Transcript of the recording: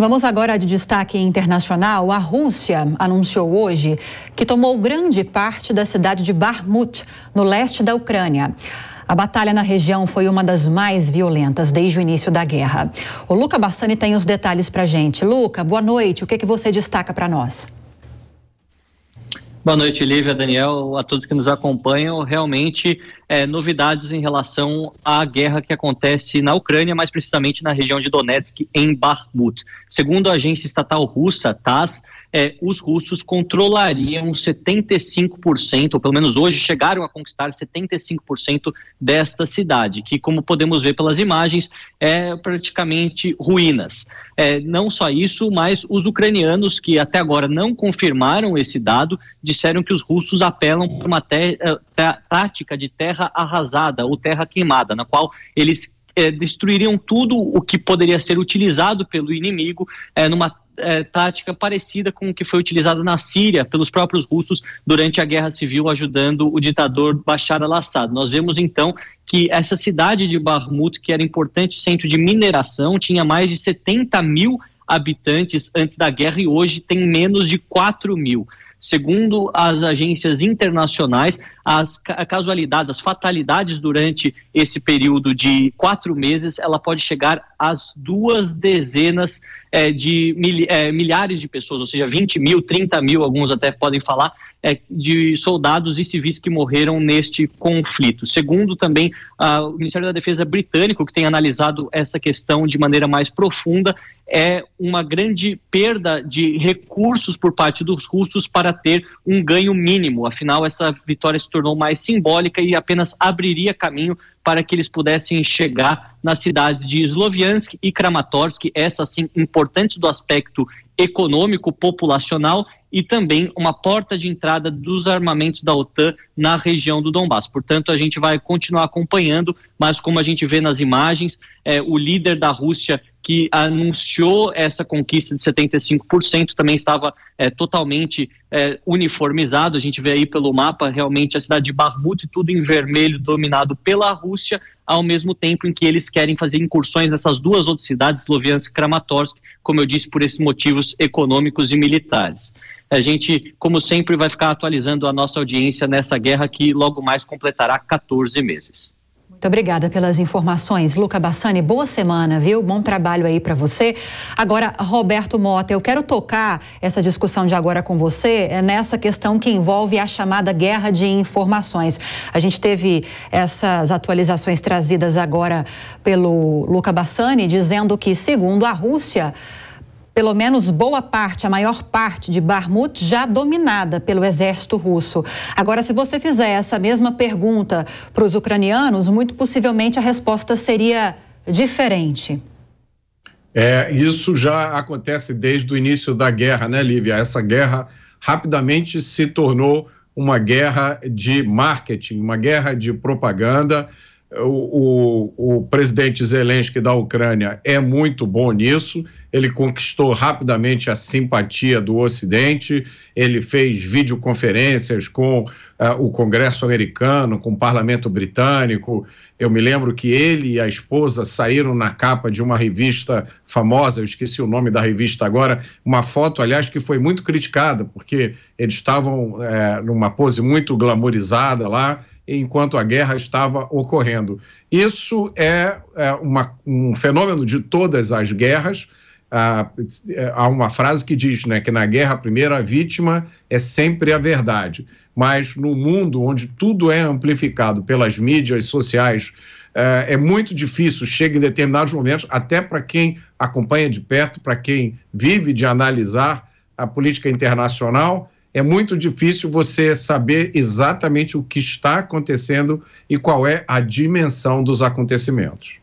Vamos agora de destaque internacional. A Rússia anunciou hoje que tomou grande parte da cidade de Barmut, no leste da Ucrânia. A batalha na região foi uma das mais violentas desde o início da guerra. O Luca Bassani tem os detalhes para gente. Luca, boa noite. O que, é que você destaca para nós? Boa noite, Lívia, Daniel, a todos que nos acompanham. Realmente é, novidades em relação à guerra que acontece na Ucrânia, mais precisamente na região de Donetsk, em Bakhmut. Segundo a agência estatal russa, TASS, é, os russos controlariam 75%, ou pelo menos hoje chegaram a conquistar 75% desta cidade, que, como podemos ver pelas imagens, é praticamente ruínas. É, não só isso, mas os ucranianos, que até agora não confirmaram esse dado, disseram que os russos apelam para uma tática eh, de terra terra arrasada ou terra queimada, na qual eles é, destruiriam tudo o que poderia ser utilizado pelo inimigo é, numa é, tática parecida com o que foi utilizada na Síria pelos próprios russos durante a guerra civil, ajudando o ditador Bashar al-Assad. Nós vemos então que essa cidade de Barmut, que era importante centro de mineração, tinha mais de 70 mil habitantes antes da guerra e hoje tem menos de 4 mil. Segundo as agências internacionais, as casualidades, as fatalidades durante esse período de quatro meses, ela pode chegar às duas dezenas é, de mil, é, eh, milhares de pessoas, ou seja, 20 mil, 30 mil, alguns até podem falar, é, de soldados e civis que morreram neste conflito. Segundo também a, ah, o Ministério da Defesa britânico, que tem analisado essa questão de maneira mais profunda, é uma grande perda de recursos por parte dos russos para ter um ganho mínimo. Afinal, essa vitória se tornou tornou mais simbólica e apenas abriria caminho para que eles pudessem chegar nas cidades de Sloviansk e Kramatorsk, essas sim importantes do aspecto econômico, populacional e também uma porta de entrada dos armamentos da OTAN na região do Donbass. Portanto, a gente vai continuar acompanhando, mas como a gente vê nas imagens, é, o líder da Rússia que anunciou essa conquista de 75% também estava é, totalmente é, uniformizado. A gente vê aí pelo mapa realmente a cidade de Barmut, tudo em vermelho, dominado pela Rússia, ao mesmo tempo em que eles querem fazer incursões nessas duas outras cidades, Sloviansk e Kramatorsk, como eu disse, por esses motivos econômicos e militares. A gente, como sempre, vai ficar atualizando a nossa audiência nessa guerra que logo mais completará 14 meses. Muito obrigada pelas informações. Luca Bassani, boa semana, viu? Bom trabalho aí para você. Agora, Roberto Mota, eu quero tocar essa discussão de agora com você é, nessa questão que envolve a chamada guerra de informações. A gente teve essas atualizações trazidas agora pelo Luca Bassani, dizendo que, segundo a Rússia, pelo menos boa parte, a maior parte de Barmut já dominada pelo exército russo. Agora, se você fizer essa mesma pergunta para os ucranianos, muito possivelmente a resposta seria diferente. É, isso já acontece desde o início da guerra, né, Lívia? Essa guerra rapidamente se tornou uma guerra de marketing, uma guerra de propaganda. O, o, o, presidente Zelensky da Ucrânia é muito bom nisso. Ele conquistou rapidamente a simpatia do Ocidente. Ele fez videoconferências com uh, o Congresso americano, com o Parlamento britânico. Eu me lembro que ele e a esposa saíram na capa de uma revista famosa, eu esqueci o nome da revista agora, uma foto, aliás, que foi muito criticada, porque eles estavam eh, numa pose muito glamorizada lá enquanto a guerra estava ocorrendo. Isso é, é uma, um fenômeno de todas as guerras. Ah, é, há uma frase que diz né, que na guerra a primeira vítima é sempre a verdade. Mas no mundo onde tudo é amplificado pelas mídias sociais, é, é muito difícil, chega em determinados momentos, até para quem acompanha de perto, para quem vive de analisar a política internacional, é muito difícil você saber exatamente o que está acontecendo e qual é a dimensão dos acontecimentos.